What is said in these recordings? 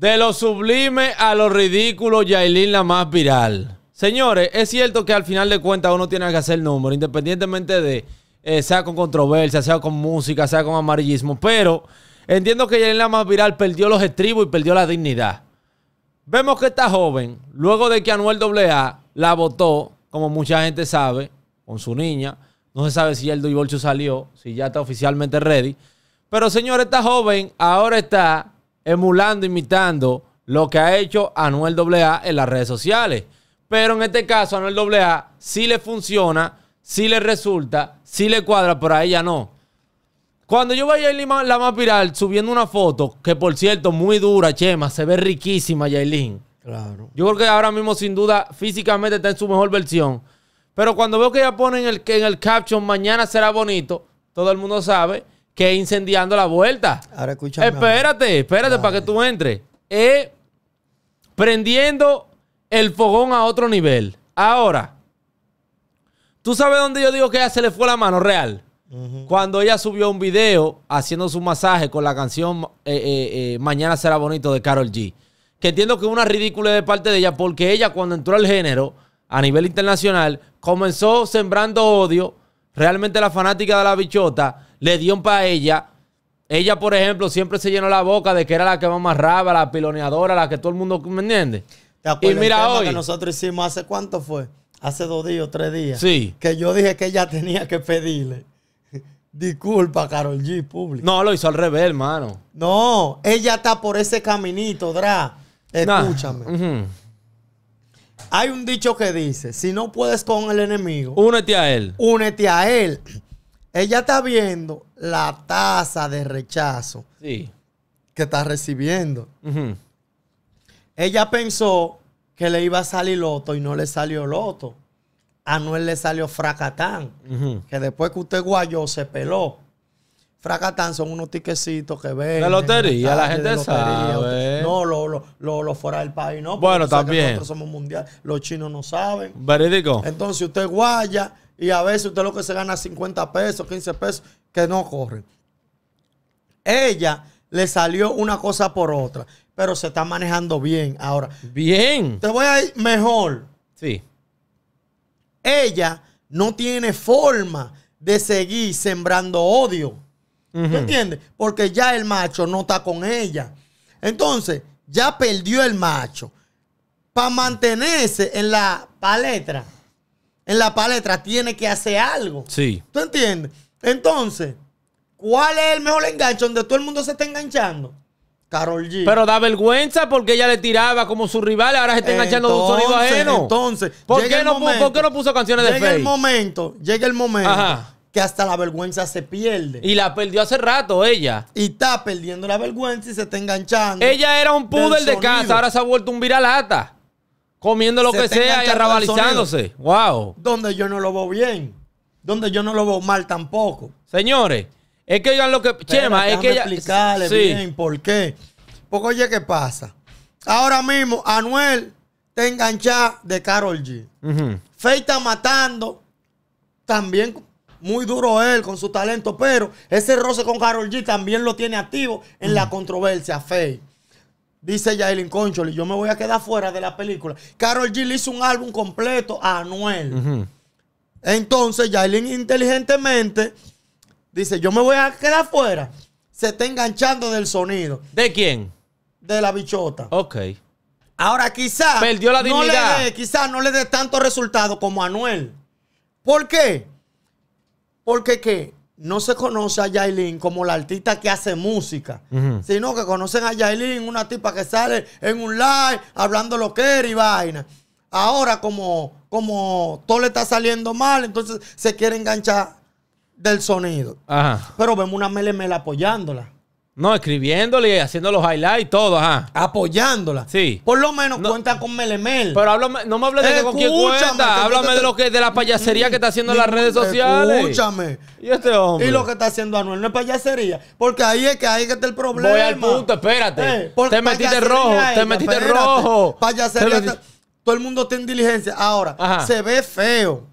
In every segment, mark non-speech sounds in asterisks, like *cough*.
De lo sublime a lo ridículo, Yailin la más viral. Señores, es cierto que al final de cuentas uno tiene que hacer el número, independientemente de eh, sea con controversia, sea con música, sea con amarillismo. Pero entiendo que Yailin la más viral perdió los estribos y perdió la dignidad. Vemos que esta joven, luego de que Anuel AA la votó, como mucha gente sabe, con su niña, no se sabe si el el salió, si ya está oficialmente ready. Pero señores, esta joven ahora está emulando, imitando lo que ha hecho Anuel AA en las redes sociales. Pero en este caso, Anuel AA sí le funciona, sí le resulta, sí le cuadra, pero a ella no. Cuando yo veo a Yailin Lama Piral subiendo una foto, que por cierto, muy dura, Chema, se ve riquísima Yailin. Claro. Yo creo que ahora mismo, sin duda, físicamente está en su mejor versión. Pero cuando veo que ella pone el, en el caption, mañana será bonito, todo el mundo sabe que incendiando la vuelta. Ahora escúchame. Espérate, espérate para que tú entres. prendiendo el fogón a otro nivel. Ahora, ¿tú sabes dónde yo digo que ella se le fue la mano real? Cuando ella subió un video haciendo su masaje con la canción eh, eh, eh, Mañana será bonito de Carol G. Que entiendo que es una ridícula de parte de ella porque ella cuando entró al género a nivel internacional comenzó sembrando odio. Realmente la fanática de la bichota le dio paella. Ella, por ejemplo, siempre se llenó la boca de que era la que más amarraba, la piloneadora, la que todo el mundo, ¿me entiende? Y mira el hoy. que nosotros hicimos hace cuánto fue? Hace dos días o tres días. Sí. Que yo dije que ella tenía que pedirle. *laughs* Disculpa, Carol G, público. No, lo hizo al revés, hermano. No, ella está por ese caminito, Dra. Escúchame. Hay un dicho que dice: si no puedes con el enemigo, únete a él. Únete a él ella está viendo la tasa de rechazo sí. que está recibiendo. Ella pensó que le iba a salir loto y no le salió loto. A Noel le salió fracatán, que después que usted guayó se peló. Fracatán son unos tiquecitos que ven. La lotería, la gente sabe. No, los lo, fuera del país no. Bueno, también. Nosotros somos mundial, los chinos no saben. Verídico. Entonces usted guaya y a veces usted lo que se gana 50 pesos, 15 pesos, que no corren. Ella le salió una cosa por otra, pero se está manejando bien ahora. Bien. Te voy a ir mejor. Sí. Ella no tiene forma de seguir sembrando odio. Uh entiendes? Porque ya el macho no está con ella. Entonces, ya perdió el macho. Para mantenerse en la palestra en la palestra tiene que hacer algo. Sí. ¿Tú entiendes? Entonces, ¿cuál es el mejor enganche donde todo el mundo se está enganchando? Carol G. Pero da vergüenza porque ella le tiraba como su rival, ahora se está enganchando de un sonido ajeno. Entonces, ¿por qué, no, ¿por qué no puso canciones de Llega el momento, llega el momento que hasta la vergüenza se pierde. Y la perdió hace rato ella. Y está perdiendo la vergüenza y se está enganchando. Ella era un poodle de casa, ahora se ha vuelto un viralata comiendo lo que sea y arrabalizándose. Wow. Donde yo no lo veo bien. Donde yo no lo veo mal tampoco. Señores, es que yo lo que. Chema, es que ella. explicarle bien por qué. Porque oye, ¿qué pasa? Ahora mismo, Anuel está enganchado de Carol G. Uh está matando. También muy duro él con su talento, pero ese roce con Carol G también lo tiene activo en la controversia, Faye. Dice Yailin Concholi, yo me voy a quedar fuera de la película. Carol G hizo un álbum completo a Anuel. Entonces, Yailin inteligentemente dice, yo me voy a quedar fuera. Se está enganchando del sonido. ¿De quién? De la bichota. Ok. Ahora quizás... Perdió la dignidad. No le, quizás no le dé tanto resultado como a Anuel. ¿Por qué? Porque qué? no se conoce a Yailin como la artista que hace música, sino que conocen a Yailin, una tipa que sale en un live hablando lo que era y vaina. Ahora, como, como todo le está saliendo mal, entonces se quiere enganchar del sonido. Pero vemos una mele-mele apoyándola. No, escribiéndole, haciendo los highlights, todo, ajá. Apoyándola. Sí. Por lo menos cuenta con Melemel. Pero háblame, no me hables de que con quién cuenta. Háblame de lo que de la payasería que está haciendo en las redes sociales. Escúchame. Y este hombre. Y lo que está haciendo Anuel no es payasería. Porque ahí es que ahí está el problema. Voy al punto, espérate. Eh, te metiste rojo, te metiste rojo. Payasería. Todo el mundo tiene diligencia. Ahora, se ve feo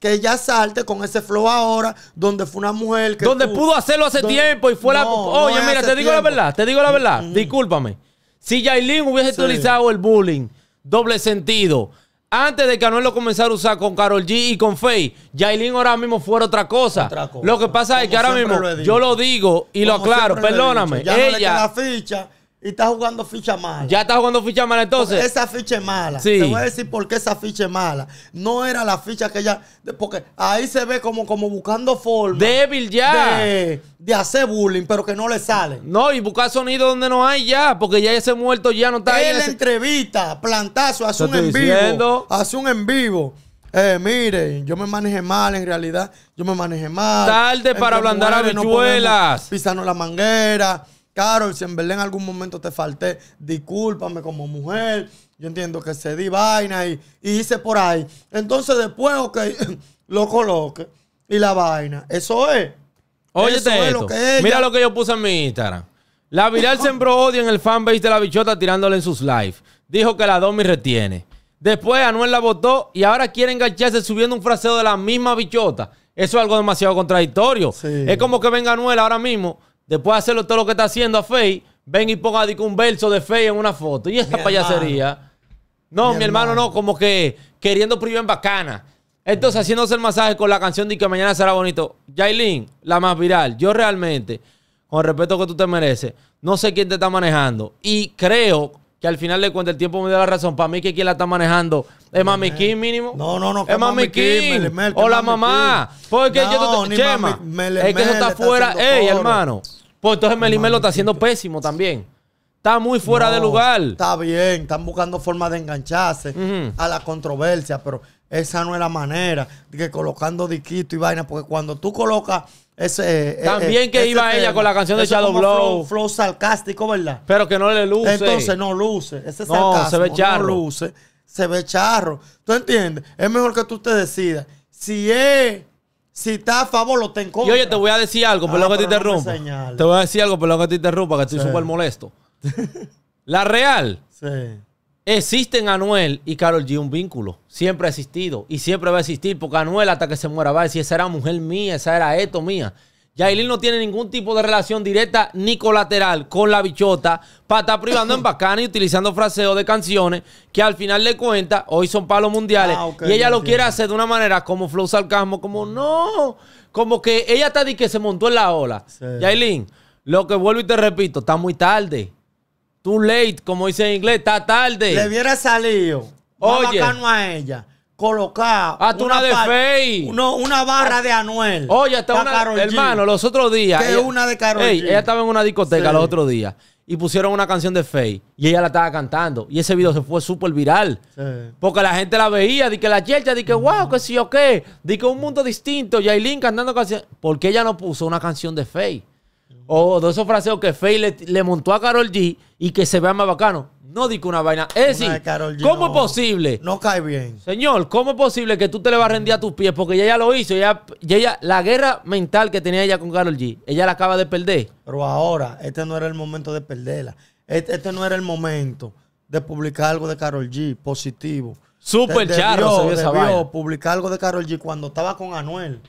que ella salte con ese flow ahora, donde fue una mujer que. Donde pudo hacerlo hace tiempo y fue la. Oye, mira, te digo la verdad, te digo la verdad, mm-hmm. discúlpame. Si Yailin hubiese utilizado el bullying, doble sentido, antes de que Anuel lo comenzara a usar con Carol G y con Faye, Yailin ahora mismo fuera otra cosa. Lo que pasa es que ahora mismo, yo lo digo y lo aclaro, perdóname. Ella. le ficha y está jugando ficha mala. Ya está jugando ficha mal entonces. esa ficha es mala. Sí. Te voy a decir por qué esa ficha es mala. No era la ficha que ella. Porque ahí se ve como, como buscando forma. Débil ya. De, de hacer bullying, pero que no le sale. No, y buscar sonido donde no hay ya, porque ya ese muerto ya no está ahí. En la entrevista, plantazo, hace un, en vivo, hace un en vivo. Eh, mire, yo me manejé mal en realidad. Yo me manejé mal. Tarde para ablandar habichuelas. No pisando la manguera. Carol, si en verdad en algún momento te falté, discúlpame como mujer. Yo entiendo que se di vaina y, hice por ahí. Entonces después, ok, *laughs* lo coloque y la vaina. Eso es. Oye, Eso que Mira lo que yo puse en mi Instagram. La viral sembró *laughs* odio en el fanbase de la bichota tirándole en sus lives. Dijo que la Domi retiene. Después Anuel la votó y ahora quiere engancharse subiendo un fraseo de la misma bichota. Eso es algo demasiado contradictorio. Es como que venga Anuel ahora mismo después de hacerlo todo lo que está haciendo a Faye... ven y ponga un verso de Faye en una foto. Y esta payasería. No, mi, hermano, no, como que queriendo privar en bacana. Entonces, haciéndose el masaje con la canción de que mañana será bonito. Jailin, la más viral. Yo realmente, con el respeto que tú te mereces, no sé quién te está manejando. Y creo que al final de cuentas el tiempo me dio la razón. Para mí que quién la está manejando es mami Kim mínimo. No, no, no. Es mami O Hola mamá. Porque yo te... Chema, es que eso está fuera. Ey, hermano. Pues entonces Melimelo está haciendo pésimo también. Está muy fuera de lugar. Está bien, están buscando formas de engancharse a la controversia, pero esa no es la manera. Que colocando diquito y vaina, porque cuando tú colocas ese, eh, eh, También que eh, iba ella con la canción de Shadow Blow. Flow, sarcástico, ¿verdad? Pero que no le luce. Entonces no luce. Ese no, se ve luce se ve charro. ¿Tú entiendes? Es mejor que tú te decidas. Si es, si está a favor lo te yo Y oye, te voy a decir algo, ah, pero que te interrumpa. te voy a decir algo, pero que te interrumpa, que estoy súper molesto. *laughs* La real. Sí. Existen Anuel y Carol G un vínculo. Siempre ha existido y siempre va a existir porque Anuel hasta que se muera va a decir, esa era mujer mía, esa era esto mía. Yailin no tiene ningún tipo de relación directa ni colateral con la bichota para estar privando en *laughs* bacana y utilizando fraseos de canciones que al final de cuentas hoy son palos mundiales. Ah, y ella lo quiere hacer de una manera como Flow Sarcasmo, como no, como que ella está de que se montó en la ola. Yailin, lo que vuelvo y te repito, está muy tarde. Too late, como dice en inglés, está tarde. Le hubiera salido. Oye. Más a ella colocar. una, de Fey. una barra de Anuel. Oye, una. hermano, los otros días. Que una de Karol Ella estaba en una discoteca los otros días y pusieron una canción de Faye y ella la estaba cantando. Y ese video se fue súper viral. Porque la gente la veía, di que la chelcha, di que wow, que sí o qué, di que un mundo distinto, Yailin cantando canciones. Porque ella no puso una canción de Faye? O de esos fraseos que Faye le, le montó a Carol G y que se vea más bacano. No digo una vaina. Es decir, ¿cómo es posible? No cae bien. Señor, ¿cómo es posible que tú te le vas a rendir a tus pies? Porque ella ya lo hizo. la guerra mental que tenía ella con Carol G, ella la acaba de perder. Pero ahora, este no era el momento de perderla. Este, este no era el momento de publicar algo de Carol G positivo. super charro debió, publicar algo de Carol G cuando estaba con Anuel.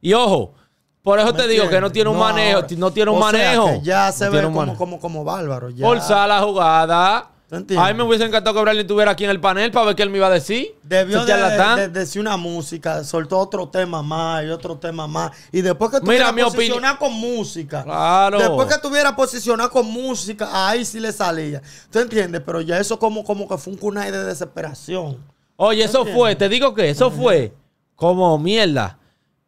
Y ojo, por eso te digo que no tiene un manejo, no tiene un manejo. ya se ve como, como, como, bárbaro. Por sala la jugada. Ahí me hubiese encantado que Braulio estuviera aquí en el panel para ver qué él me iba a decir. Debió decir una música, soltó otro tema más y otro tema más. Y después que tuviera posicionado con música. Claro. Después que tuviera posicionado con música, ahí sí le salía. ¿Tú entiendes? Pero ya eso como, como que fue un kunai de desesperación. Oye, eso fue, te digo que eso fue como mierda.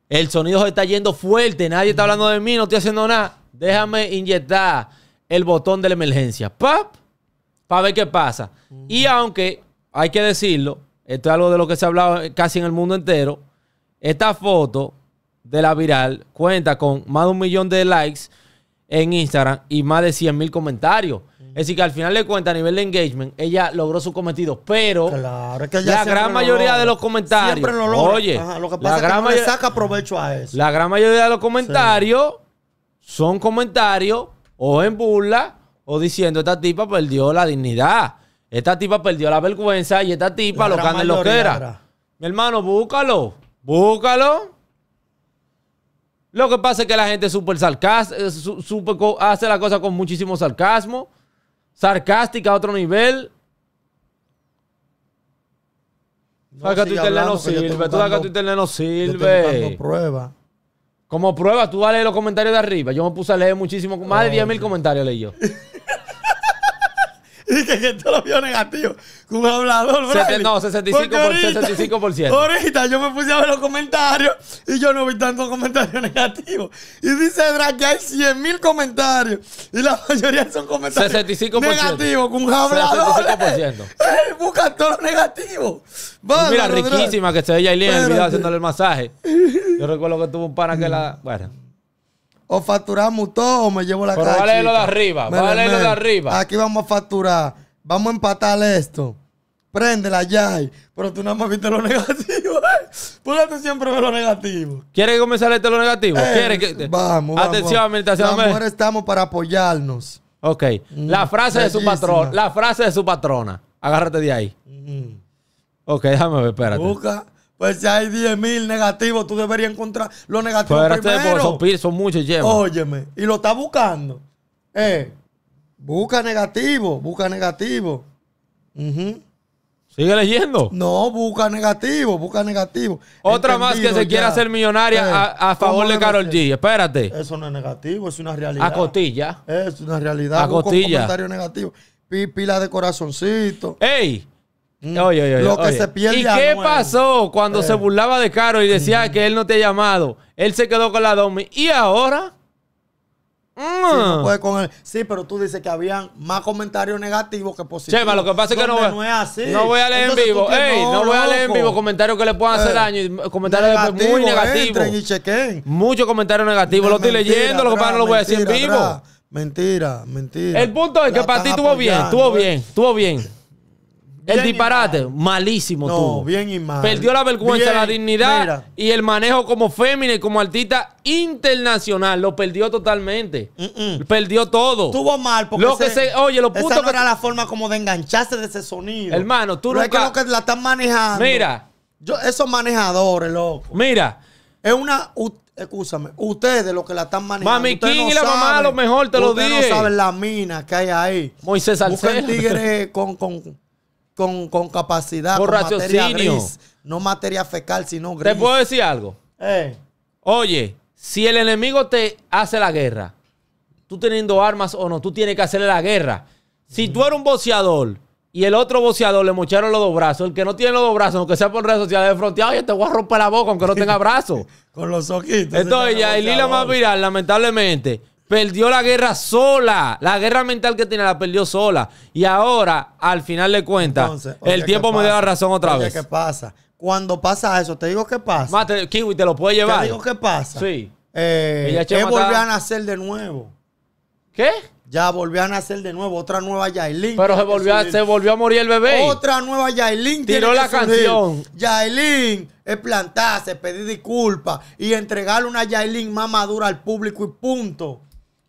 El sonido se está yendo fuerte, nadie está hablando de mí, no estoy haciendo nada. Déjame inyectar el botón de la emergencia. ¡Pap! para ver qué pasa. Y aunque, hay que decirlo, esto es algo de lo que se ha hablado casi en el mundo entero, esta foto de la viral cuenta con más de un millón de likes en Instagram y más de 100 mil comentarios. Es decir, que al final de cuentas, a nivel de engagement, ella logró su cometido. Pero la gran mayoría de los comentarios. Oye, la gran saca provecho a eso. La gran mayoría de los comentarios son comentarios o en burla o diciendo, esta tipa perdió la dignidad, esta tipa perdió la vergüenza y esta tipa lo que lo que era. Mi hermano, búscalo, búscalo. Lo que pasa es que la gente súper eh, hace la cosa con muchísimo sarcasmo, sarcástica a otro nivel. sabes que tu internet no sirve, tú que tu internet no sirve. prueba. Como prueba, tú vas a leer los comentarios de arriba. Yo me puse a leer muchísimo, más de 10.000 comentarios leí yo. *laughs* *laughs* Dije que esto lo vio negativo. Un hablador, Sete, No, 65%. Ahorita, 65%. ahorita yo me puse a ver los comentarios y yo no vi tantos comentarios *laughs* negativos. Y dice Drake que hay 100 mil comentarios y la mayoría son comentarios 65%. negativos. Un hablador. 65%. Él *laughs* eh, busca todo lo negativo. mira, riquísima que se veía Yailin en el video haciéndole el masaje. Yo recuerdo que tuvo un pana que la. Mm. Bueno o facturamos todo o me llevo la Pero cara. Vale lo de arriba, me vale lo de arriba. Aquí vamos a facturar, vamos a empatar esto. Préndela ya. Pero tú nada más viste lo negativo. Póngate *laughs* siempre en lo negativo. ¿Quieres que comenzar este lo negativo? Eh, ¿Quieres que... Vamos, Atención, vamos. Ahora estamos para apoyarnos. Ok. Mm, la frase de su patrón. La frase de su patrona. Agárrate de ahí. Mm. Ok, déjame ver, espérate. Busca. Pues si hay 10 mil negativos, tú deberías encontrar los negativos primero. Son, muchos, Óyeme, y lo está buscando. Eh, busca negativo, busca negativo. ¿Sigue leyendo? No, busca negativo, busca negativo. Otra más que se quiera hacer millonaria eh, a, favor de Carol G. Espérate. Eso no es negativo, es una realidad. A costilla. Es una realidad. A costilla. Un comentario negativo. Pila de corazoncito. ¡Ey! Mm. ¿Y qué pasó cuando se eh. burlaba de Caro y decía mm. que él no te ha llamado? Él se quedó con la Domi. ¿Y ahora? Mm. Sí, con él. sí, pero tú dices que habían más comentarios negativos que positivos. lo que pasa es que no, no, voy a leer en vivo. no, voy a leer en vivo comentarios que le puedan hacer eh, daño. Comentarios muy negativos. Muchos comentarios negativos. Lo estoy leyendo, lo que pasa no lo voy a decir en vivo. Mentira, mentira. El punto es que para ti estuvo eh. bien, estuvo bien, estuvo bien el disparate, malísimo no, bien y mal. Perdió la vergüenza, la dignidad y el manejo como fémina como artista internacional. Lo perdió totalmente. Perdió todo. Estuvo mal porque lo que se, oye, lo puto era la forma como de engancharse de ese sonido. Hermano, tú no nunca... es que, que la están manejando. Mira, esos manejadores, loco. Mira, es una Escúchame, ustedes los que la están manejando. Mami y la mamá a lo mejor te lo digo. no saben la mina que hay ahí. Moisés Salcedo. Busquen tigres con, con con, capacidad, Por con materia no materia fecal, sino gris. ¿Te puedo decir algo? Eh. Oye, si el enemigo te hace la guerra, tú teniendo armas o no, tú tienes que hacerle la guerra. Si tú eres un boceador y el otro boceador le mocharon los dos brazos, el que no tiene los dos brazos, aunque sea por redes sociales, de fronteado, oye, te voy a romper la boca aunque no tenga *laughs* brazos. Con los ojitos. Entonces, ya, y Lila más viral, lamentablemente Perdió la guerra sola. La guerra mental que tiene la perdió sola. Y ahora, al final de cuentas, el tiempo me dio la razón otra vez. ¿Qué pasa? Cuando pasa eso, te digo qué pasa. Mate, Kiwi, te lo puede llevar. Te digo qué pasa. Sí. Eh, volvió a nacer de nuevo. ¿Qué? Ya volvió a nacer de nuevo. Otra nueva Yailin. Pero se volvió, a, se volvió a morir el bebé. Otra nueva Yailin. Tiró la canción. Yailin es plantarse, pedir disculpas y entregarle una Yailin más madura al público y punto.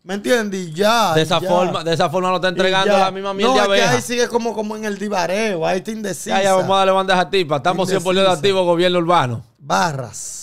¿Me entiendes? ya. De esa, Forma, de esa forma lo está entregando la misma mierda no, Que ahí sigue como, como en el divareo, ahí está indecisa. Ya, vamos a darle bandas a tipa. Estamos siempre 100% activo gobierno urbano. Barras.